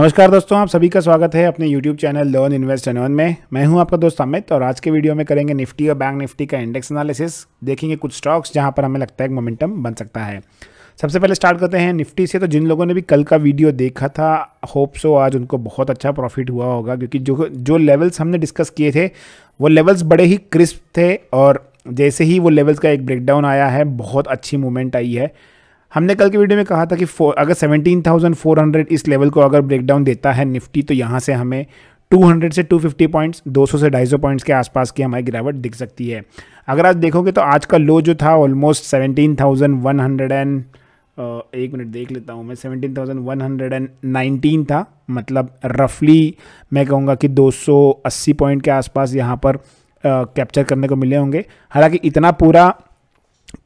नमस्कार दोस्तों आप सभी का स्वागत है अपने YouTube channel learn invest N one में मैं हूं आपका दोस्त अमित और आज के वीडियो में करेंगे निफ्टी और बैंक निफ्टी का इंडेक्स एनालिसिस देखेंगे कुछ स्टॉक्स जहां पर हमें लगता है मोमेंटम बन सकता है सबसे पहले स्टार्ट करते हैं निफ्टी से तो जिन लोगों ने भी कल का वीडियो देखा था होप सो आज उनको बहुत अच्छा प्रॉफिट हुआ होगा क्योंकि जो जो लेवल्स हमने डिस्कस किए थे वो लेवल्स बड़े ही क्रिस्प थे और जैसे ही वो लेवल्स का एक ब्रेकडाउन आया है बहुत अच्छी मूवमेंट आई है हमने कल के वीडियो में कहा था कि अगर 17,400 इस लेवल को अगर ब्रेकडाउन देता है निफ्टी तो यहाँ से हमें 200 से 250 पॉइंट्स 200 से 250 पॉइंट्स के आसपास की हमारी गिरावट दिख सकती है अगर आज देखोगे तो आज का लो जो था ऑलमोस्ट 17,100 एंड एक मिनट देख लेता हूँ मैं 17,119 था मतलब रफली मैं कहूँगा कि 280 पॉइंट के आसपास यहाँ पर कैप्चर करने को मिले होंगे हालांकि इतना पूरा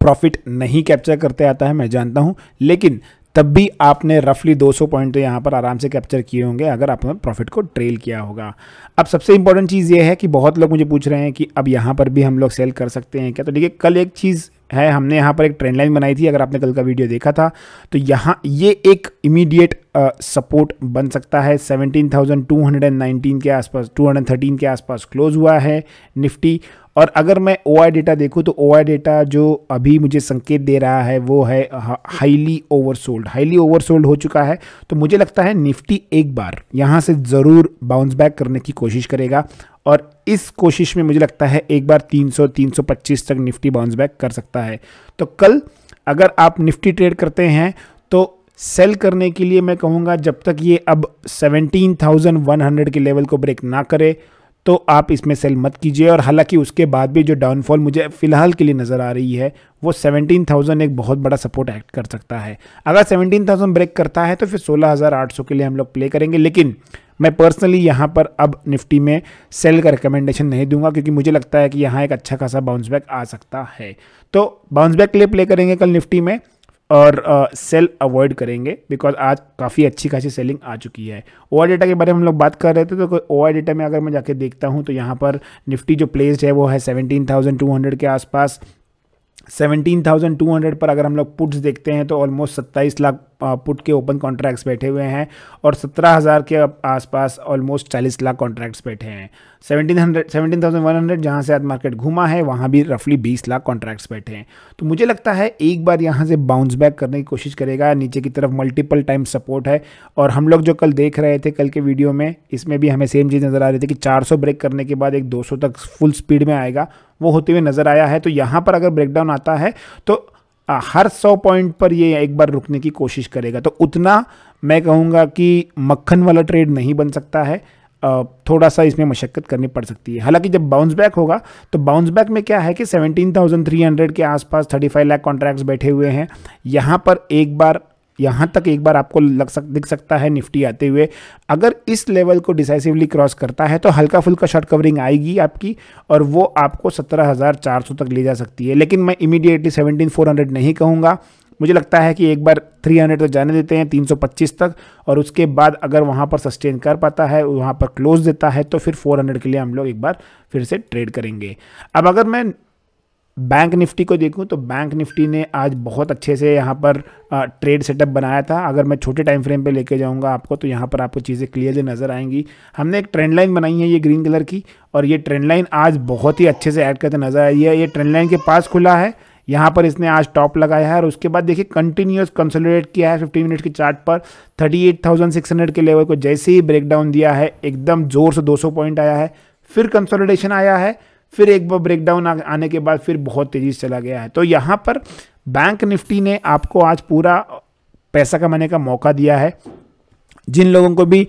प्रॉफिट नहीं कैप्चर करते आता है मैं जानता हूँ लेकिन तब भी आपने रफली 200 पॉइंट तो यहाँ पर आराम से कैप्चर किए होंगे अगर आपने प्रॉफिट को ट्रेल किया होगा अब सबसे इंपॉर्टेंट चीज़ ये है कि बहुत लोग मुझे पूछ रहे हैं कि अब यहाँ पर भी हम लोग सेल कर सकते हैं क्या तो देखिए कल एक चीज़ है हमने यहाँ पर एक ट्रेंड लाइन बनाई थी अगर आपने कल का वीडियो देखा था तो यहाँ ये एक इमीडिएट सपोर्ट बन सकता है 17,219 के आसपास 213 के आसपास क्लोज हुआ है निफ्टी और अगर मैं ओ डेटा देखूँ तो ओ डेटा जो अभी मुझे संकेत दे रहा है वो है हाईली ओवरसोल्ड हाईली ओवरसोल्ड हो चुका है तो मुझे लगता है निफ्टी एक बार यहाँ से ज़रूर बाउंस बैक करने की कोशिश करेगा और इस कोशिश में मुझे लगता है एक बार 300 325 तक निफ्टी बाउंस बैक कर सकता है तो कल अगर आप निफ्टी ट्रेड करते हैं तो सेल करने के लिए मैं कहूँगा जब तक ये अब 17,100 के लेवल को ब्रेक ना करे तो आप इसमें सेल मत कीजिए और हालांकि उसके बाद भी जो डाउनफॉल मुझे फ़िलहाल के लिए नज़र आ रही है वो 17,000 एक बहुत बड़ा सपोर्ट एक्ट कर सकता है अगर 17,000 ब्रेक करता है तो फिर 16,800 के लिए हम लोग प्ले करेंगे लेकिन मैं पर्सनली यहाँ पर अब निफ्टी में सेल का रिकमेंडेशन नहीं दूंगा क्योंकि मुझे लगता है कि यहाँ एक अच्छा खासा बाउंस बैक आ सकता है तो बाउंस बैक के लिए प्ले करेंगे कल निफ्टी में और सेल uh, अवॉइड करेंगे बिकॉज आज काफ़ी अच्छी खासी सेलिंग आ चुकी है ओ डेटा के बारे में हम लोग बात कर रहे थे तो ओ डेटा में अगर मैं जाके देखता हूँ तो यहाँ पर निफ्टी जो प्लेस्ड है वो है 17,200 के आसपास सेवनटीन थाउजेंड टू हंड्रेड पर अगर हम लोग पुट्स देखते हैं तो ऑलमोस्ट सत्ताईस लाख पुट के ओपन कॉन्ट्रैक्ट्स बैठे हुए हैं और सत्रह हज़ार के आसपास ऑलमोस्ट चालीस लाख कॉन्ट्रैक्ट्स बैठे हैं seventeen hundred seventeen thousand one hundred जहाँ से आज मार्केट घूमा है वहाँ भी रफली बीस लाख कॉन्ट्रैक्ट्स बैठे हैं तो मुझे लगता है एक बार यहाँ से बाउंस बैक करने की कोशिश करेगा नीचे की तरफ मल्टीपल टाइम सपोर्ट है और हम लोग जो कल देख रहे थे कल के वीडियो में इसमें भी हमें सेम चीज़ नज़र आ रही थी कि सौ ब्रेक करने के बाद एक सौ तक फुल स्पीड में आएगा वो होते हुए नज़र आया है तो यहाँ पर अगर ब्रेकडाउन आता है तो आ, हर सौ पॉइंट पर ये एक बार रुकने की कोशिश करेगा तो उतना मैं कहूँगा कि मक्खन वाला ट्रेड नहीं बन सकता है थोड़ा सा इसमें मशक्क़त करनी पड़ सकती है हालांकि जब बाउंस बैक होगा तो बाउंस बैक में क्या है कि 17,300 के आसपास 35 लाख कॉन्ट्रैक्ट्स बैठे हुए हैं यहाँ पर एक बार यहाँ तक एक बार आपको लग सक दिख सकता है निफ्टी आते हुए अगर इस लेवल को डिसाइसिवली क्रॉस करता है तो हल्का फुल्का शॉर्ट कवरिंग आएगी आपकी और वो आपको 17,400 तक ले जा सकती है लेकिन मैं इमीडिएटली 17,400 नहीं कहूँगा मुझे लगता है कि एक बार 300 तक जाने देते हैं 325 तक और उसके बाद अगर वहाँ पर सस्टेन कर पाता है वहाँ पर क्लोज देता है तो फिर 400 के लिए हम लोग एक बार फिर से ट्रेड करेंगे अब अगर मैं बैंक निफ्टी को देखूं तो बैंक निफ्टी ने आज बहुत अच्छे से यहाँ पर ट्रेड सेटअप बनाया था अगर मैं छोटे टाइम फ्रेम पे लेके जाऊँगा आपको तो यहाँ पर आपको चीज़ें क्लियरली नज़र आएंगी हमने एक ट्रेंड लाइन बनाई है ये ग्रीन कलर की और ये ट्रेंड लाइन आज बहुत ही अच्छे से ऐड करते नज़र आई है ये ट्रेंड लाइन के पास खुला है यहाँ पर इसने आज टॉप लगाया है और उसके बाद देखिए कंटिन्यूस कंसोलिडेट किया है फिफ्टी मिनट के चार्ट पर 38,600 के लेवल को जैसे ही ब्रेकडाउन दिया है एकदम जोर से 200 पॉइंट आया है फिर कंसोलिडेशन आया है फिर एक बार ब्रेकडाउन आने के बाद फिर बहुत तेज़ी से चला गया है तो यहाँ पर बैंक निफ्टी ने आपको आज पूरा पैसा कमाने का मौका दिया है जिन लोगों को भी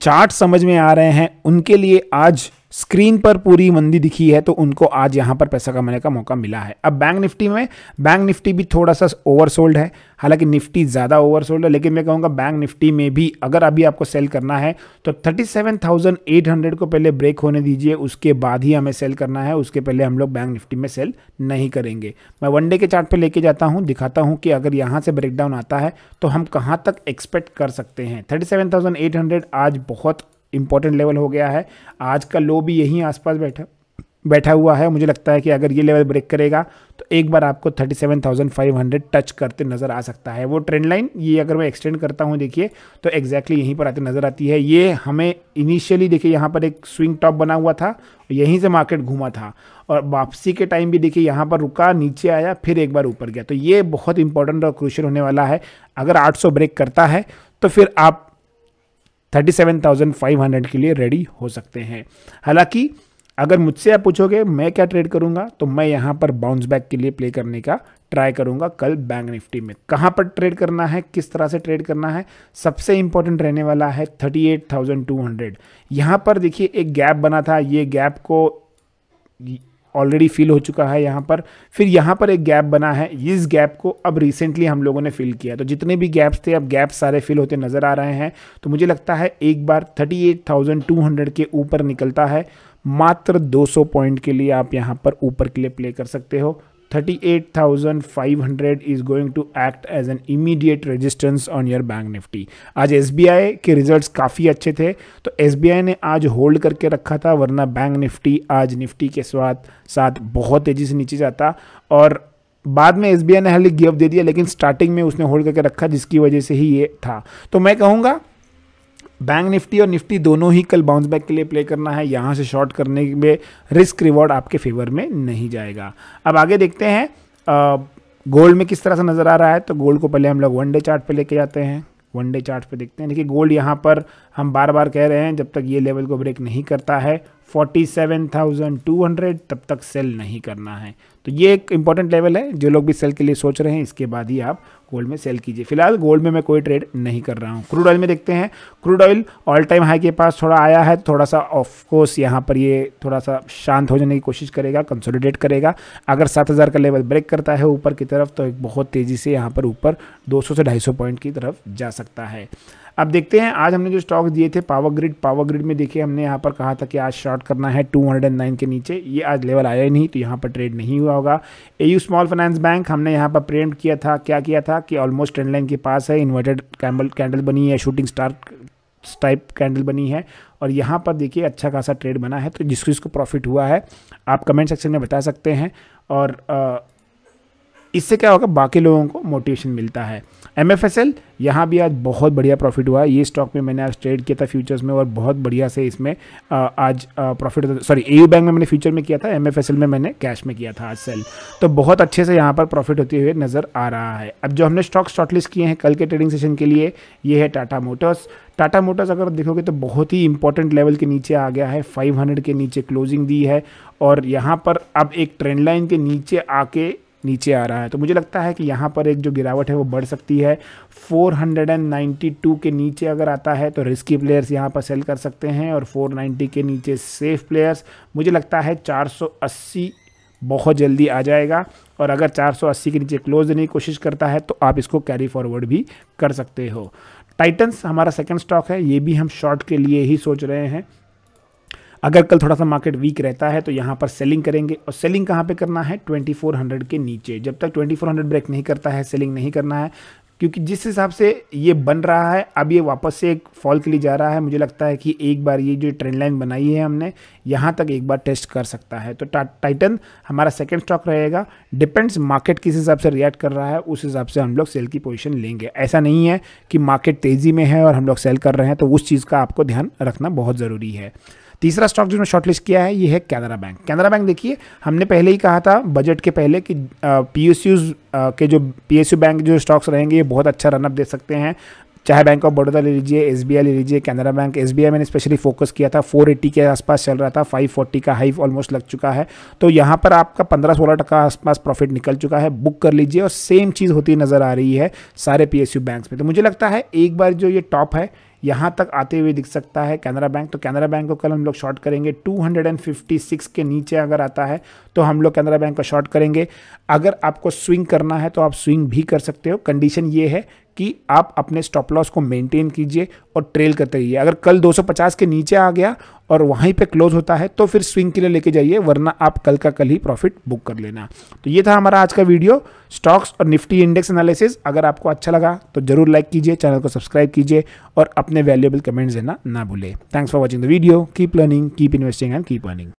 चार्ट समझ में आ रहे हैं उनके लिए आज स्क्रीन पर पूरी मंदी दिखी है तो उनको आज यहाँ पर पैसा कमाने का मौका मिला है अब बैंक निफ्टी में बैंक निफ्टी भी थोड़ा सा ओवरसोल्ड है हालांकि निफ्टी ज़्यादा ओवरसोल्ड है लेकिन मैं कहूँगा बैंक निफ्टी में भी अगर अभी आपको सेल करना है तो 37,800 को पहले ब्रेक होने दीजिए उसके बाद ही हमें सेल करना है उसके पहले हम लोग बैंक निफ्टी में सेल नहीं करेंगे मैं वनडे के चार्ट पर लेके जाता हूँ दिखाता हूँ कि अगर यहाँ से ब्रेकडाउन आता है तो हम कहाँ तक एक्सपेक्ट कर सकते हैं थर्टी आज बहुत इंपॉर्टेंट लेवल हो गया है आज का लो भी यहीं आसपास बैठा बैठा हुआ है मुझे लगता है कि अगर ये लेवल ब्रेक करेगा तो एक बार आपको 37,500 टच करते नज़र आ सकता है वो ट्रेंड लाइन ये अगर मैं एक्सटेंड करता हूँ देखिए तो एक्जैक्टली यहीं पर आते नज़र आती है ये हमें इनिशियली देखिए यहाँ पर एक स्विंग टॉप बना हुआ था यहीं से मार्केट घूमा था और वापसी के टाइम भी देखिए यहाँ पर रुका नीचे आया फिर एक बार ऊपर गया तो ये बहुत इंपॉर्टेंट और क्रूशल होने वाला है अगर आठ ब्रेक करता है तो फिर आप 37,500 के लिए रेडी हो सकते हैं हालांकि अगर मुझसे आप पूछोगे मैं क्या ट्रेड करूंगा तो मैं यहाँ पर बाउंस बैक के लिए प्ले करने का ट्राई करूंगा कल बैंक निफ्टी में कहाँ पर ट्रेड करना है किस तरह से ट्रेड करना है सबसे इंपॉर्टेंट रहने वाला है 38,200 यहाँ पर देखिए एक गैप बना था ये गैप को ऑलरेडी फिल हो चुका है यहाँ पर फिर यहाँ पर एक गैप बना है इस गैप को अब रिसेंटली हम लोगों ने फिल किया तो जितने भी गैप्स थे अब गैप सारे फिल होते नज़र आ रहे हैं तो मुझे लगता है एक बार 38,200 के ऊपर निकलता है मात्र 200 पॉइंट के लिए आप यहाँ पर ऊपर के लिए प्ले कर सकते हो 38,500 is going to act as an immediate resistance on your bank Nifty आज एस के रिजल्ट्स काफ़ी अच्छे थे तो एस ने आज होल्ड करके रखा था वरना बैंक निफ्टी आज निफ्टी के साथ साथ बहुत तेज़ी से नीचे जाता और बाद में एस ने हालांकि गिव दे दिया लेकिन स्टार्टिंग में उसने होल्ड करके रखा जिसकी वजह से ही ये था तो मैं कहूँगा बैंक निफ्टी और निफ्टी दोनों ही कल बाउंस बैक के लिए प्ले करना है यहाँ से शॉर्ट करने में रिस्क रिवॉर्ड आपके फेवर में नहीं जाएगा अब आगे देखते हैं गोल्ड में किस तरह से नज़र आ रहा है तो गोल्ड को पहले हम लोग वन डे चार्ट पे लेके जाते हैं वन डे चार्ट पे देखते हैं देखिए गोल्ड यहाँ पर हम बार बार कह रहे हैं जब तक ये लेवल को ब्रेक नहीं करता है 47,200 तब तक सेल नहीं करना है तो ये एक इंपॉर्टेंट लेवल है जो लोग भी सेल के लिए सोच रहे हैं इसके बाद ही आप गोल्ड में सेल कीजिए फिलहाल गोल्ड में मैं कोई ट्रेड नहीं कर रहा हूँ क्रूड ऑयल में देखते हैं crude oil all time high के पास थोड़ा आया है थोड़ा सा ऑफकोर्स यहाँ पर ये थोड़ा सा शांत हो जाने की कोशिश करेगा कंसोलिडेट करेगा अगर सात हज़ार का लेवल ब्रेक करता है ऊपर की तरफ तो एक बहुत तेज़ी से यहाँ पर ऊपर दो से ढाई पॉइंट की तरफ जा सकता है अब देखते हैं आज हमने जो स्टॉक्स दिए थे पावर ग्रिड पावर ग्रिड में देखिए हमने यहाँ पर कहा था कि आज शॉर्ट करना है 209 के नीचे ये आज लेवल आया ही नहीं तो यहाँ पर ट्रेड नहीं हुआ होगा ए स्मॉल फाइनेंस बैंक हमने यहाँ पर प्रेम किया था क्या किया था कि ऑलमोस्ट ट्रेंड लाइन के पास है इन्वर्टेड कैंडल कैंडल बनी है शूटिंग स्टार टाइप कैंडल बनी है और यहाँ पर देखिए अच्छा खासा ट्रेड बना है तो जिसको जिसको प्रॉफिट हुआ है आप कमेंट सेक्शन में बता सकते हैं और इससे क्या होगा बाकी लोगों को मोटिवेशन मिलता है एम एफ एस एल यहाँ भी आज बहुत बढ़िया प्रॉफिट हुआ ये स्टॉक में मैंने आज ट्रेड किया था फ्यूचर्स में और बहुत बढ़िया से इसमें आज प्रॉफिट सॉरी ए बैंक में मैंने फ्यूचर में किया था एम एफ एस एल में मैंने कैश में किया था आज सेल तो बहुत अच्छे से यहाँ पर प्रॉफिट होते हुए नज़र आ रहा है अब जो हमने स्टॉक शॉर्टलिस्ट किए हैं कल के ट्रेडिंग सेशन के लिए ये है टाटा मोटर्स टाटा मोटर्स अगर देखोगे तो बहुत ही इंपॉर्टेंट लेवल के नीचे आ गया है 500 के नीचे क्लोजिंग दी है और यहाँ पर अब एक ट्रेंड लाइन के नीचे आके नीचे आ रहा है तो मुझे लगता है कि यहाँ पर एक जो गिरावट है वो बढ़ सकती है 492 के नीचे अगर आता है तो रिस्की प्लेयर्स यहाँ पर सेल कर सकते हैं और 490 के नीचे सेफ प्लेयर्स मुझे लगता है 480 बहुत जल्दी आ जाएगा और अगर 480 के नीचे क्लोज देने की कोशिश करता है तो आप इसको कैरी फॉरवर्ड भी कर सकते हो टाइटन्स हमारा सेकेंड स्टॉक है ये भी हम शॉर्ट के लिए ही सोच रहे हैं अगर कल थोड़ा सा मार्केट वीक रहता है तो यहाँ पर सेलिंग करेंगे और सेलिंग कहाँ पे करना है 2400 के नीचे जब तक 2400 ब्रेक नहीं करता है सेलिंग नहीं करना है क्योंकि जिस हिसाब से ये बन रहा है अब ये वापस से एक फॉल के लिए जा रहा है मुझे लगता है कि एक बार ये जो ट्रेंड लाइन बनाई है हमने यहाँ तक एक बार टेस्ट कर सकता है तो टाइटन हमारा सेकंड स्टॉक रहेगा डिपेंड्स मार्केट किस हिसाब से रिएक्ट कर रहा है उस हिसाब से हम लोग सेल की पोजिशन लेंगे ऐसा नहीं है कि मार्केट तेज़ी में है और हम लोग सेल कर रहे हैं तो उस चीज़ का आपको ध्यान रखना बहुत ज़रूरी है तीसरा स्टॉक जिसमें शॉर्टलिस्ट किया है ये है कैनरा बैंक कैनरा बैंक देखिए हमने पहले ही कहा था बजट के पहले कि पी के जो पी बैंक जो स्टॉक्स रहेंगे ये बहुत अच्छा रनअप दे सकते हैं चाहे बैंक ऑफ बड़ौदा ले लीजिए एस ले लीजिए कैनरा बैंक एस मैंने स्पेशली फोकस किया था 480 के आसपास चल रहा था 540 का हाई ऑलमोस्ट लग चुका है तो यहाँ पर आपका 15 सोलह टका आसपास प्रॉफिट निकल चुका है बुक कर लीजिए और सेम चीज़ होती नज़र आ रही है सारे पी एस बैंक्स में तो मुझे लगता है एक बार जो ये टॉप है यहाँ तक आते हुए दिख सकता है कैनरा बैंक तो कैनरा बैंक को कल हम लोग शॉर्ट करेंगे 256 के नीचे अगर आता है तो हम लोग कैनरा बैंक को शॉर्ट करेंगे अगर आपको स्विंग करना है तो आप स्विंग भी कर सकते हो कंडीशन ये है कि आप अपने स्टॉप लॉस को मेंटेन कीजिए और ट्रेल करते रहिए अगर कल 250 के नीचे आ गया और वहीं पे क्लोज होता है तो फिर स्विंग के लिए लेके जाइए वरना आप कल का कल ही प्रॉफिट बुक कर लेना तो ये था हमारा आज का वीडियो स्टॉक्स और निफ्टी इंडेक्स एनालिसिस अगर आपको अच्छा लगा तो ज़रूर लाइक कीजिए चैनल को सब्सक्राइब कीजिए और अपने वैल्यूएबल कमेंट्स देना ना भूलें thanks for watching the video keep learning keep investing and keep earning